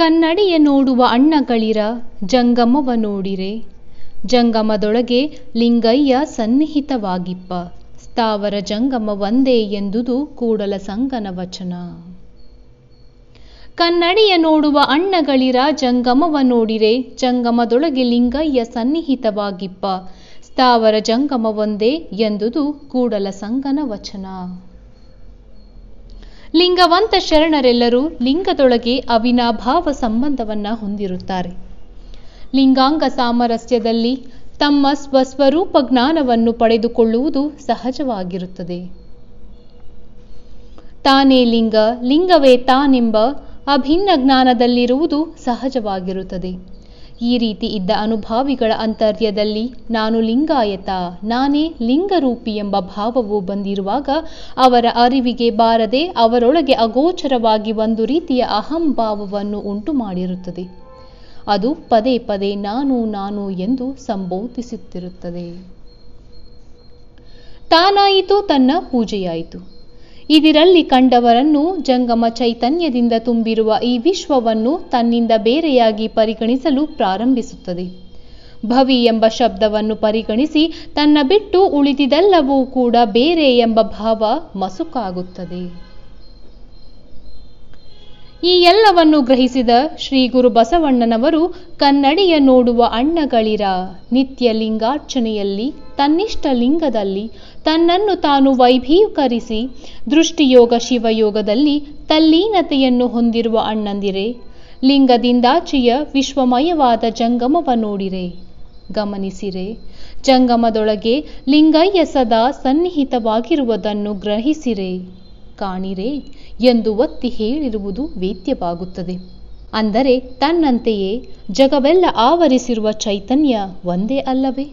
ಕನ್ನಡಿಯ ನೋಡುವ ಅಣ್ಣಗಳಿರ ಜಂಗಮವ ನೋಡಿರೆ ಜಂಗಮದೊಳಗೆ ಲಿಂಗಯ್ಯ ಸನ್ನಿಹಿತವಾಗಿಪ್ಪ ಸ್ಥಾವರ ಜಂಗಮ ಒಂದೇ ಎಂದುದು ಕೂಡಲ ಸಂಗನ ವಚನ ಕನ್ನಡಿಯ ನೋಡುವ ಅಣ್ಣಗಳಿರ ಜಂಗಮವ ನೋಡಿರೆ ಜಂಗಮದೊಳಗೆ ಲಿಂಗಯ್ಯ ಸನ್ನಿಹಿತವಾಗಿಪ್ಪ ಸ್ಥಾವರ ಒಂದೇ ಎಂದುದು ಕೂಡಲ ಸಂಗನ ವಚನ ಲಿಂಗವಂತ ಶರಣರೆಲ್ಲರೂ ಲಿಂಗದೊಳಗೆ ಅವಿನಾಭಾವ ಸಂಬಂಧವನ್ನು ಹೊಂದಿರುತ್ತಾರೆ ಲಿಂಗಾಂಗ ಸಾಮರಸ್ಯದಲ್ಲಿ ತಮ್ಮ ಸ್ವಸ್ವರೂಪ ಜ್ಞಾನವನ್ನು ಪಡೆದುಕೊಳ್ಳುವುದು ಸಹಜವಾಗಿರುತ್ತದೆ ತಾನೇ ಲಿಂಗ ಲಿಂಗವೇ ತಾನೆಂಬ ಅಭಿನ್ನ ಜ್ಞಾನದಲ್ಲಿರುವುದು ಸಹಜವಾಗಿರುತ್ತದೆ ಈ ರೀತಿ ಇದ್ದ ಅನುಭಾವಿಗಳ ಅಂತರ್ಯದಲ್ಲಿ ನಾನು ಲಿಂಗಾಯತ ನಾನೇ ಲಿಂಗರೂಪಿ ಎಂಬ ಭಾವವು ಬಂದಿರುವಾಗ ಅವರ ಅರಿವಿಗೆ ಬಾರದೆ ಅವರೊಳಗೆ ಅಗೋಚರವಾಗಿ ಒಂದು ರೀತಿಯ ಅಹಂಭಾವವನ್ನು ಉಂಟು ಮಾಡಿರುತ್ತದೆ ಅದು ಪದೇ ಪದೇ ನಾನು ನಾನು ಎಂದು ಸಂಬೋಧಿಸುತ್ತಿರುತ್ತದೆ ತಾನಾಯಿತು ತನ್ನ ಪೂಜೆಯಾಯಿತು ಇದಿರಲ್ಲಿ ಕಂಡವರನ್ನು ಜಂಗಮ ಚೈತನ್ಯದಿಂದ ತುಂಬಿರುವ ಈ ವಿಶ್ವವನ್ನು ತನ್ನಿಂದ ಬೇರೆಯಾಗಿ ಪರಿಗಣಿಸಲು ಪ್ರಾರಂಭಿಸುತ್ತದೆ ಭವಿ ಎಂಬ ಶಬ್ದವನ್ನು ಪರಿಗಣಿಸಿ ತನ್ನ ಬಿಟ್ಟು ಉಳಿದಿದೆಲ್ಲವೂ ಕೂಡ ಬೇರೆ ಎಂಬ ಭಾವ ಮಸುಕಾಗುತ್ತದೆ ಈ ಎಲ್ಲವನ್ನು ಗ್ರಹಿಸಿದ ಶ್ರೀ ಗುರು ಬಸವಣ್ಣನವರು ಕನ್ನಡಿಯ ನೋಡುವ ಅಣ್ಣಗಳಿರ ನಿತ್ಯ ಲಿಂಗಾರ್ಚನೆಯಲ್ಲಿ ತನ್ನಿಷ್ಟ ಲಿಂಗದಲ್ಲಿ ತನ್ನನ್ನು ತಾನು ವೈಭೀಕರಿಸಿ ದೃಷ್ಟಿಯೋಗ ಶಿವಯೋಗದಲ್ಲಿ ತಲ್ಲೀನತೆಯನ್ನು ಹೊಂದಿರುವ ಅಣ್ಣಂದಿರೆ ಲಿಂಗದಿಂದಾಚೆಯ ವಿಶ್ವಮಯವಾದ ಜಂಗಮವ ನೋಡಿರೆ ಗಮನಿಸಿರೆ ಜಂಗಮದೊಳಗೆ ಲಿಂಗಯ್ಯ ಸದಾ ಸನ್ನಿಹಿತವಾಗಿರುವುದನ್ನು ಗ್ರಹಿಸಿರೆ ಕಾಣಿರೆ ಎಂದು ಒತ್ತಿ ಹೇಳಿರುವುದು ವೇದ್ಯವಾಗುತ್ತದೆ ಅಂದರೆ ತನ್ನಂತೆಯೇ ಜಗವೆಲ್ಲ ಆವರಿಸಿರುವ ಚೈತನ್ಯ ಒಂದೇ ಅಲ್ಲವೇ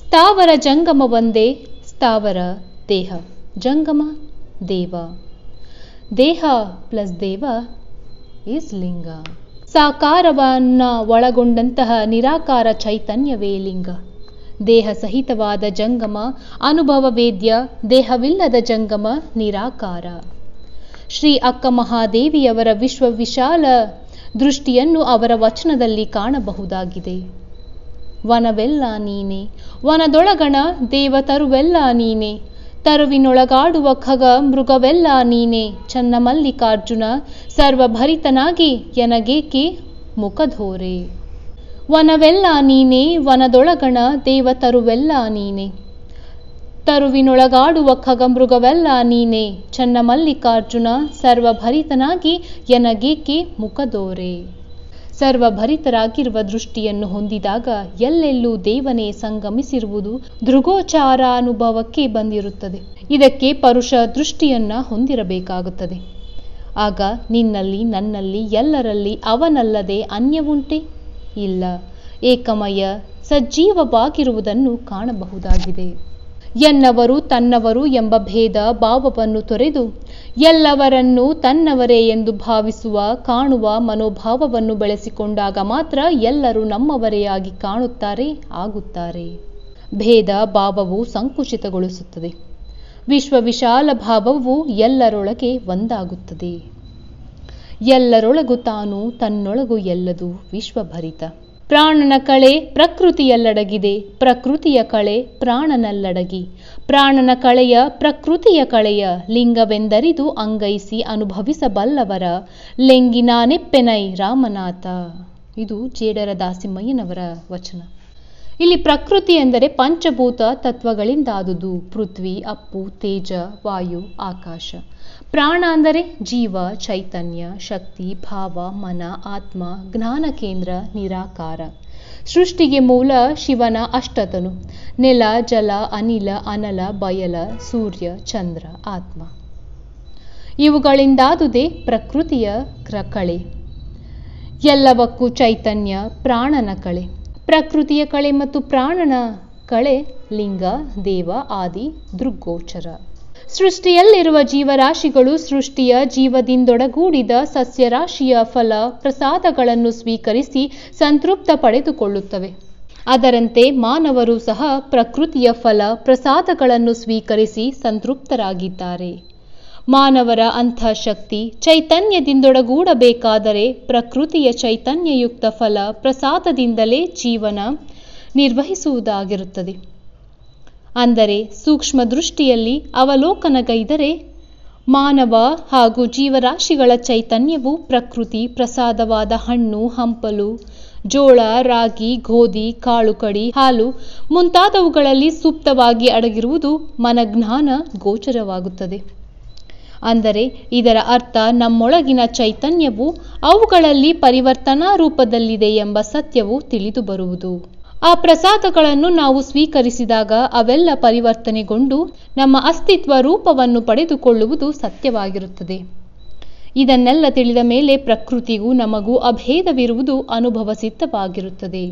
ಸ್ಥಾವರ ಜಂಗಮ ಒಂದೇ ಸ್ಥಾವರ ದೇಹ ಜಂಗಮ ದೇವ ದೇಹ ಪ್ಲಸ್ ದೇವ ಈಸ್ ಲಿಂಗ ಸಾಕಾರವನ್ನ ಒಳಗೊಂಡಂತಹ ನಿರಾಕಾರ ಚೈತನ್ಯವೇ ಲಿಂಗ ದೇಹ ಸಹಿತವಾದ ಜಂಗಮ ಅನುಭವ ವೇದ್ಯ ದೇಹವಿಲ್ಲದ ಜಂಗಮ ನಿರಾಕಾರ ಶ್ರೀ ಅಕ್ಕ ಮಹಾದೇವಿಯವರ ವಿಶ್ವ ವಿಶಾಲ ದೃಷ್ಟಿಯನ್ನು ಅವರ ವಚನದಲ್ಲಿ ಕಾಣಬಹುದಾಗಿದೆ ವನವೆಲ್ಲ ನೀನೆ ವನದೊಳಗಣ ದೇವ ತರುವೆಲ್ಲ ನೀನೆ ತರುವಿನೊಳಗಾಡುವ ಖಗ ಮೃಗವೆಲ್ಲ ನೀನೆ ಚನ್ನ ಮಲ್ಲಿಕಾರ್ಜುನ ಸರ್ವಭರಿತನಾಗಿ ಎನಗೇಕೆ ಮುಖಧೋರೆ ವನವೆಲ್ಲ ನೀನೆ ವನದೊಳಗಣ ದೇವತರುವೆಲ್ಲ ನೀನೆ ತರುವಿನೊಳಗಾಡುವ ಖಗಮೃಗವೆಲ್ಲ ನೀನೇ ಚನ್ನ ಮಲ್ಲಿಕಾರ್ಜುನ ಸರ್ವಭರಿತನಾಗಿ ಎನಗೇಕೆ ಮುಖದೋರೆ ಸರ್ವಭರಿತರಾಗಿರುವ ದೃಷ್ಟಿಯನ್ನು ಹೊಂದಿದಾಗ ಎಲ್ಲೆಲ್ಲೂ ದೇವನೇ ಸಂಗಮಿಸಿರುವುದು ದೃಗೋಚಾರ ಅನುಭವಕ್ಕೆ ಬಂದಿರುತ್ತದೆ ಇದಕ್ಕೆ ಪರುಷ ದೃಷ್ಟಿಯನ್ನ ಹೊಂದಿರಬೇಕಾಗುತ್ತದೆ ಆಗ ನಿನ್ನಲ್ಲಿ ನನ್ನಲ್ಲಿ ಎಲ್ಲರಲ್ಲಿ ಅವನಲ್ಲದೆ ಅನ್ಯವುಂಟೆ ಇಲ್ಲ ಏಕಮಯ ಸಜೀವವಾಗಿರುವುದನ್ನು ಕಾಣಬಹುದಾಗಿದೆ ಎನ್ನವರು ತನ್ನವರು ಎಂಬ ಭೇದ ಭಾವವನ್ನು ತೊರೆದು ಎಲ್ಲವರನ್ನೂ ತನ್ನವರೇ ಎಂದು ಭಾವಿಸುವ ಕಾಣುವ ಮನೋಭಾವವನ್ನು ಬೆಳೆಸಿಕೊಂಡಾಗ ಮಾತ್ರ ಎಲ್ಲರೂ ನಮ್ಮವರೇ ಆಗಿ ಕಾಣುತ್ತಾರೆ ಆಗುತ್ತಾರೆ ಭೇದ ಭಾವವು ಸಂಕುಚಿತಗೊಳಿಸುತ್ತದೆ ವಿಶ್ವ ವಿಶಾಲ ಭಾವವು ಎಲ್ಲರೊಳಗೆ ಒಂದಾಗುತ್ತದೆ ಎಲ್ಲರೊಳಗು ತಾನು ತನ್ನೊಳಗು ಎಲ್ಲದು ವಿಶ್ವಭರಿತ ಪ್ರಾಣನ ಕಳೆ ಪ್ರಕೃತಿಯಲ್ಲಡಗಿದೆ ಪ್ರಕೃತಿಯ ಕಳೆ ಪ್ರಾಣನಲ್ಲಡಗಿ ಪ್ರಾಣನ ಕಳೆಯ ಪ್ರಕೃತಿಯ ಕಳೆಯ ಲಿಂಗವೆಂದರಿದು ಅಂಗೈಸಿ ಅನುಭವಿಸಬಲ್ಲವರ ಲೆಂಗಿನಾನೆಪ್ಪೆನೈ ರಾಮನಾಥ ಇದು ಜೇಡರ ದಾಸಿಮ್ಮಯ್ಯನವರ ವಚನ ಇಲ್ಲಿ ಪ್ರಕೃತಿ ಎಂದರೆ ಪಂಚಭೂತ ತತ್ವಗಳಿಂದಾದುದು ಪೃಥ್ವಿ ಅಪ್ಪು ತೇಜ ವಾಯು ಆಕಾಶ ಪ್ರಾಣ ಅಂದರೆ ಜೀವ ಚೈತನ್ಯ ಶಕ್ತಿ ಭಾವ ಮನ ಆತ್ಮ ಜ್ಞಾನ ಕೇಂದ್ರ ನಿರಾಕಾರ ಸೃಷ್ಟಿಗೆ ಮೂಲ ಶಿವನ ಅಷ್ಟತನು ನೆಲ ಜಲ ಅನಿಲ ಅನಲ ಬಯಲ ಸೂರ್ಯ ಚಂದ್ರ ಆತ್ಮ ಇವುಗಳಿಂದಾದುದೇ ಪ್ರಕೃತಿಯ ಕ್ರಕಳೆ ಎಲ್ಲವಕ್ಕೂ ಚೈತನ್ಯ ಪ್ರಾಣನ ಕಳೆ ಪ್ರಕೃತಿಯ ಕಳೆ ಮತ್ತು ಪ್ರಾಣನ ಕಳೆ ಲಿಂಗ ದೇವ ಆದಿ ದೃಗ್ಗೋಚರ ಸೃಷ್ಟಿಯಲ್ಲಿರುವ ಜೀವರಾಶಿಗಳು ಸೃಷ್ಟಿಯ ಜೀವದಿಂದೊಡಗೂಡಿದ ಸಸ್ಯರಾಶಿಯ ಫಲ ಪ್ರಸಾದಗಳನ್ನು ಸ್ವೀಕರಿಸಿ ಸಂತೃಪ್ತ ಪಡೆದುಕೊಳ್ಳುತ್ತವೆ ಅದರಂತೆ ಮಾನವರು ಸಹ ಪ್ರಕೃತಿಯ ಫಲ ಪ್ರಸಾದಗಳನ್ನು ಸ್ವೀಕರಿಸಿ ಸಂತೃಪ್ತರಾಗಿದ್ದಾರೆ ಮಾನವರ ಅಂತಃಶಕ್ತಿ ಚೈತನ್ಯದಿಂದೊಡಗೂಡಬೇಕಾದರೆ ಪ್ರಕೃತಿಯ ಚೈತನ್ಯಯುಕ್ತ ಫಲ ಪ್ರಸಾದದಿಂದಲೇ ಜೀವನ ನಿರ್ವಹಿಸುವುದಾಗಿರುತ್ತದೆ ಅಂದರೆ ಸೂಕ್ಷ್ಮ ದೃಷ್ಟಿಯಲ್ಲಿ ಅವಲೋಕನಗೈದರೆ ಮಾನವ ಹಾಗೂ ಜೀವರಾಶಿಗಳ ಚೈತನ್ಯವು ಪ್ರಕೃತಿ ಪ್ರಸಾದವಾದ ಹಣ್ಣು ಹಂಪಲು ಜೋಳ ರಾಗಿ ಗೋಧಿ ಕಾಳುಕಡಿ ಹಾಲು ಮುಂತಾದವುಗಳಲ್ಲಿ ಸೂಕ್ತವಾಗಿ ಅಡಗಿರುವುದು ಮನಜ್ಞಾನ ಗೋಚರವಾಗುತ್ತದೆ ಅಂದರೆ ಇದರ ಅರ್ಥ ನಮ್ಮೊಳಗಿನ ಚೈತನ್ಯವು ಅವುಗಳಲ್ಲಿ ಪರಿವರ್ತನಾ ರೂಪದಲ್ಲಿದೆ ಎಂಬ ಸತ್ಯವು ತಿಳಿದು ಬರುವುದು ಆ ಪ್ರಸಾದಗಳನ್ನು ನಾವು ಸ್ವೀಕರಿಸಿದಾಗ ಅವೆಲ್ಲ ಪರಿವರ್ತನೆಗೊಂಡು ನಮ್ಮ ಅಸ್ತಿತ್ವ ರೂಪವನ್ನು ಪಡೆದುಕೊಳ್ಳುವುದು ಸತ್ಯವಾಗಿರುತ್ತದೆ ಇದನ್ನೆಲ್ಲ ತಿಳಿದ ಮೇಲೆ ಪ್ರಕೃತಿಗೂ ನಮಗೂ ಅಭೇದವಿರುವುದು ಅನುಭವ ಸಿದ್ಧವಾಗಿರುತ್ತದೆ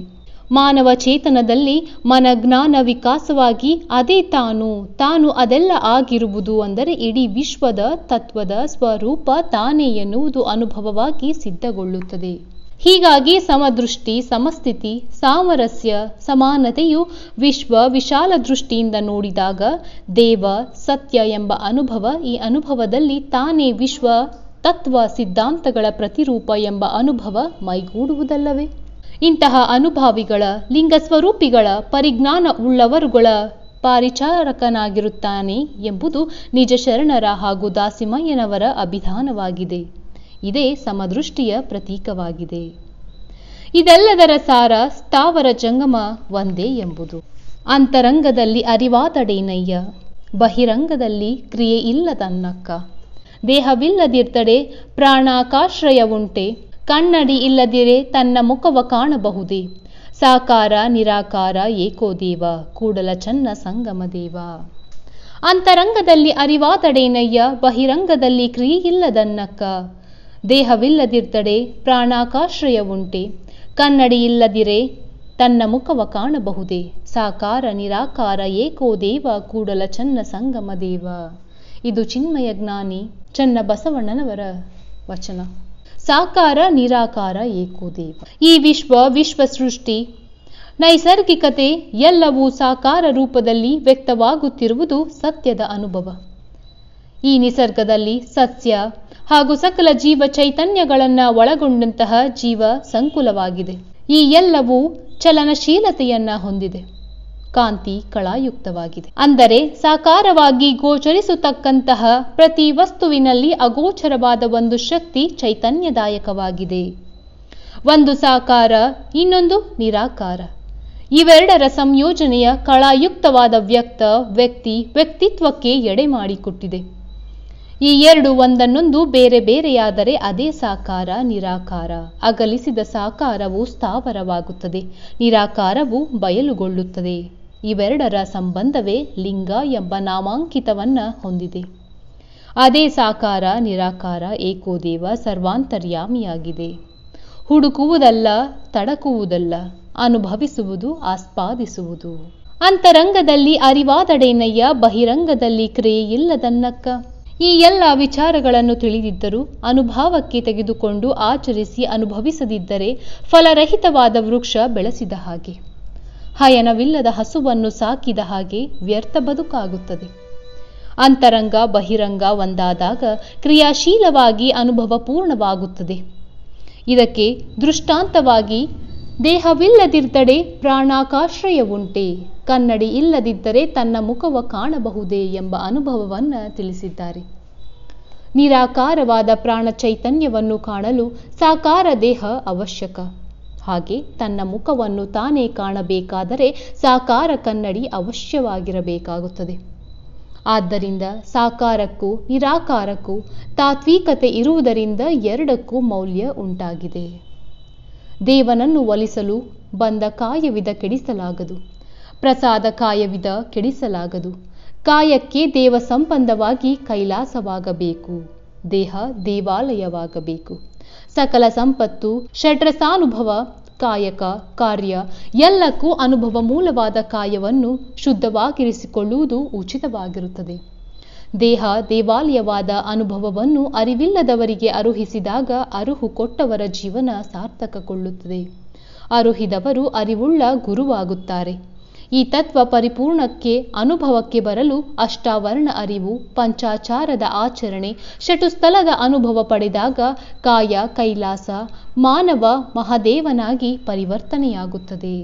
ಮಾನವ ಚೇತನದಲ್ಲಿ ಮನಜ್ಞಾನ ವಿಕಾಸವಾಗಿ ಅದೇ ತಾನು ತಾನು ಅದೆಲ್ಲ ಆಗಿರುವುದು ಅಂದರೆ ಇಡೀ ವಿಶ್ವದ ತತ್ವದ ಸ್ವರೂಪ ತಾನೇ ಎನ್ನುವುದು ಅನುಭವವಾಗಿ ಸಿದ್ಧಗೊಳ್ಳುತ್ತದೆ ಹೀಗಾಗಿ ಸಮದೃಷ್ಟಿ ಸಮಸ್ಥಿತಿ ಸಾಮರಸ್ಯ ಸಮಾನತೆಯು ವಿಶ್ವ ವಿಶಾಲ ದೃಷ್ಟಿಯಿಂದ ನೋಡಿದಾಗ ದೇವ ಸತ್ಯ ಎಂಬ ಅನುಭವ ಈ ಅನುಭವದಲ್ಲಿ ತಾನೇ ವಿಶ್ವ ತತ್ವ ಸಿದ್ಧಾಂತಗಳ ಪ್ರತಿರೂಪ ಎಂಬ ಅನುಭವ ಮೈಗೂಡುವುದಲ್ಲವೇ ಇಂತಹ ಅನುಭಾವಿಗಳ ಲಿಂಗಸ್ವರೂಪಿಗಳ ಪರಿಜ್ಞಾನ ಉಳ್ಳವರುಗಳ ಪರಿಚಾರಕನಾಗಿರುತ್ತಾನೆ ಎಂಬುದು ನಿಜ ಶರಣರ ಹಾಗೂ ದಾಸಿಮಯ್ಯನವರ ಅಭಿಧಾನವಾಗಿದೆ ಇದೇ ಸಮದೃಷ್ಟಿಯ ಪ್ರತೀಕವಾಗಿದೆ ಇದೆಲ್ಲದರ ಸಾರ ಸ್ಥಾವರ ಜಂಗಮ ಒಂದೇ ಎಂಬುದು ಅಂತರಂಗದಲ್ಲಿ ಅರಿವಾದಡೇನಯ್ಯ ಬಹಿರಂಗದಲ್ಲಿ ಕ್ರಿಯೆ ಇಲ್ಲದನ್ನಕ್ಕ ದೇಹವಿಲ್ಲದಿರ್ತಡೆ ಪ್ರಾಣಾಕಾಶ್ರಯ ಕನ್ನಡಿ ಇಲ್ಲದಿರೆ ತನ್ನ ಮುಖವ ಕಾಣಬಹುದೇ ಸಾಕಾರ ನಿರಾಕಾರ ದೇವ ಕೂಡಲ ಚನ್ನ ಸಂಗಮ ದೇವ ಅಂತರಂಗದಲ್ಲಿ ಅರಿವಾದಡೇನಯ್ಯ ಬಹಿರಂಗದಲ್ಲಿ ಕ್ರಿಯಿಲ್ಲದನ್ನಕ್ಕ ದೇಹವಿಲ್ಲದಿರ್ತಡೆ ಪ್ರಾಣಾಕಾಶ್ರಯ ಉಂಟೆ ಕನ್ನಡಿ ಇಲ್ಲದಿರೆ ತನ್ನ ಮುಖವ ಕಾಣಬಹುದೇ ಸಾಕಾರ ನಿರಾಕಾರ ಏಕೋ ದೇವ ಕೂಡಲ ಚನ್ನ ಸಂಗಮ ದೇವ ಇದು ಚಿನ್ಮಯ ಜ್ಞಾನಿ ಚನ್ನ ಬಸವಣ್ಣನವರ ವಚನ ಸಾಕಾರ ನಿರಾಕಾರ ಏಕೋದೇವ ಈ ವಿಶ್ವ ವಿಶ್ವ ಸೃಷ್ಟಿ ನೈಸರ್ಗಿಕತೆ ಎಲ್ಲವೂ ಸಾಕಾರ ರೂಪದಲ್ಲಿ ವ್ಯಕ್ತವಾಗುತ್ತಿರುವುದು ಸತ್ಯದ ಅನುಭವ ಈ ನಿಸರ್ಗದಲ್ಲಿ ಸಸ್ಯ ಹಾಗೂ ಸಕಲ ಜೀವ ಚೈತನ್ಯಗಳನ್ನು ಒಳಗೊಂಡಂತಹ ಜೀವ ಸಂಕುಲವಾಗಿದೆ ಈ ಎಲ್ಲವೂ ಚಲನಶೀಲತೆಯನ್ನ ಹೊಂದಿದೆ ಕಾಂತಿ ಕಳಾಯುಕ್ತವಾಗಿದೆ ಅಂದರೆ ಸಾಕಾರವಾಗಿ ಗೋಚರಿಸತಕ್ಕಂತಹ ಪ್ರತಿ ವಸ್ತುವಿನಲ್ಲಿ ಅಗೋಚರವಾದ ಒಂದು ಶಕ್ತಿ ಚೈತನ್ಯದಾಯಕವಾಗಿದೆ ಒಂದು ಸಾಕಾರ ಇನ್ನೊಂದು ನಿರಾಕಾರ ಇವೆರಡರ ಸಂಯೋಜನೆಯ ಕಳಾಯುಕ್ತವಾದ ವ್ಯಕ್ತ ವ್ಯಕ್ತಿ ವ್ಯಕ್ತಿತ್ವಕ್ಕೆ ಎಡೆ ಮಾಡಿಕೊಟ್ಟಿದೆ ಈ ಎರಡು ಒಂದನ್ನೊಂದು ಬೇರೆ ಬೇರೆಯಾದರೆ ಅದೇ ಸಾಕಾರ ನಿರಾಕಾರ ಅಗಲಿಸಿದ ಸಾಕಾರವು ಸ್ಥಾವರವಾಗುತ್ತದೆ ನಿರಾಕಾರವು ಬಯಲುಗೊಳ್ಳುತ್ತದೆ ಇವೆರಡರ ಸಂಬಂಧವೇ ಲಿಂಗ ಎಂಬ ನಾಮಾಂಕಿತವನ್ನು ಹೊಂದಿದೆ ಅದೇ ಸಾಕಾರ ನಿರಾಕಾರ ಏಕೋದೇವ ಸರ್ವಾಂತರ್ಯಾಮಿಯಾಗಿದೆ ಹುಡುಕುವುದಲ್ಲ ತಡಕುವುದಲ್ಲ ಅನುಭವಿಸುವುದು ಆಸ್ಪಾದಿಸುವುದು ಅಂತರಂಗದಲ್ಲಿ ಅರಿವಾದಡೇನಯ್ಯ ಬಹಿರಂಗದಲ್ಲಿ ಕ್ರಿಯೆಯಿಲ್ಲದನ್ನಕ್ಕ ಈ ಎಲ್ಲ ವಿಚಾರಗಳನ್ನು ತಿಳಿದಿದ್ದರೂ ಅನುಭವಕ್ಕೆ ತೆಗೆದುಕೊಂಡು ಆಚರಿಸಿ ಅನುಭವಿಸದಿದ್ದರೆ ಫಲರಹಿತವಾದ ವೃಕ್ಷ ಬೆಳೆಸಿದ ಹಾಗೆ ಹಯನವಿಲ್ಲದ ಹಸುವನ್ನು ಸಾಕಿದ ಹಾಗೆ ವ್ಯರ್ಥ ಬದುಕಾಗುತ್ತದೆ ಅಂತರಂಗ ಬಹಿರಂಗ ಒಂದಾದಾಗ ಕ್ರಿಯಾಶೀಲವಾಗಿ ಅನುಭವ ಪೂರ್ಣವಾಗುತ್ತದೆ ಇದಕ್ಕೆ ದೃಷ್ಟಾಂತವಾಗಿ ದೇಹವಿಲ್ಲದಿದ್ದರೆ ಪ್ರಾಣಾಕಾಶ್ರಯವುಂಟೆ ಕನ್ನಡಿ ಇಲ್ಲದಿದ್ದರೆ ತನ್ನ ಮುಖವ ಕಾಣಬಹುದೇ ಎಂಬ ಅನುಭವವನ್ನು ತಿಳಿಸಿದ್ದಾರೆ ನಿರಾಕಾರವಾದ ಪ್ರಾಣ ಚೈತನ್ಯವನ್ನು ಕಾಣಲು ಸಾಕಾರ ದೇಹ ಅವಶ್ಯಕ ಹಾಗೆ ತನ್ನ ಮುಖವನ್ನು ತಾನೇ ಕಾಣಬೇಕಾದರೆ ಸಾಕಾರ ಕನ್ನಡಿ ಅವಶ್ಯವಾಗಿರಬೇಕಾಗುತ್ತದೆ ಆದ್ದರಿಂದ ಸಾಕಾರಕ್ಕೂ ನಿರಾಕಾರಕ್ಕೂ ತಾತ್ವಿಕತೆ ಇರುವುದರಿಂದ ಎರಡಕ್ಕೂ ಮೌಲ್ಯ ಉಂಟಾಗಿದೆ ದೇವನನ್ನು ಒಲಿಸಲು ಬಂದ ಕಾಯವಿದ ಕೆಡಿಸಲಾಗದು ಪ್ರಸಾದ ಕಾಯವಿದ ಕೆಡಿಸಲಾಗದು ಕಾಯಕ್ಕೆ ದೇವ ಸಂಬಂಧವಾಗಿ ಕೈಲಾಸವಾಗಬೇಕು ದೇಹ ದೇವಾಲಯವಾಗಬೇಕು ಸಕಲ ಸಂಪತ್ತು ಷಟ್ರಸಾನುಭವ ಕಾಯಕ ಕಾರ್ಯ ಎಲ್ಲಕ್ಕೂ ಅನುಭವ ಮೂಲವಾದ ಕಾಯವನ್ನು ಶುದ್ಧವಾಗಿರಿಸಿಕೊಳ್ಳುವುದು ಉಚಿತವಾಗಿರುತ್ತದೆ ದೇಹ ದೇವಾಲಯವಾದ ಅನುಭವವನ್ನು ಅರಿವಿಲ್ಲದವರಿಗೆ ಅರುಹಿಸಿದಾಗ ಅರುಹು ಕೊಟ್ಟವರ ಜೀವನ ಸಾರ್ಥಕಗೊಳ್ಳುತ್ತದೆ ಅರುಹಿದವರು ಅರಿವುಳ್ಳ ಗುರುವಾಗುತ್ತಾರೆ ಈ ತತ್ವ ಪರಿಪೂರ್ಣಕ್ಕೆ ಅನುಭವಕ್ಕೆ ಬರಲು ಅಷ್ಟಾವರ್ಣ ಅರಿವು ಪಂಚಾಚಾರದ ಆಚರಣೆ ಶಟುಸ್ಥಲದ ಅನುಭವ ಪಡೆದಾಗ ಕಾಯ ಕೈಲಾಸ ಮಾನವ ಮಹಾದೇವನಾಗಿ ಪರಿವರ್ತನೆಯಾಗುತ್ತದೆ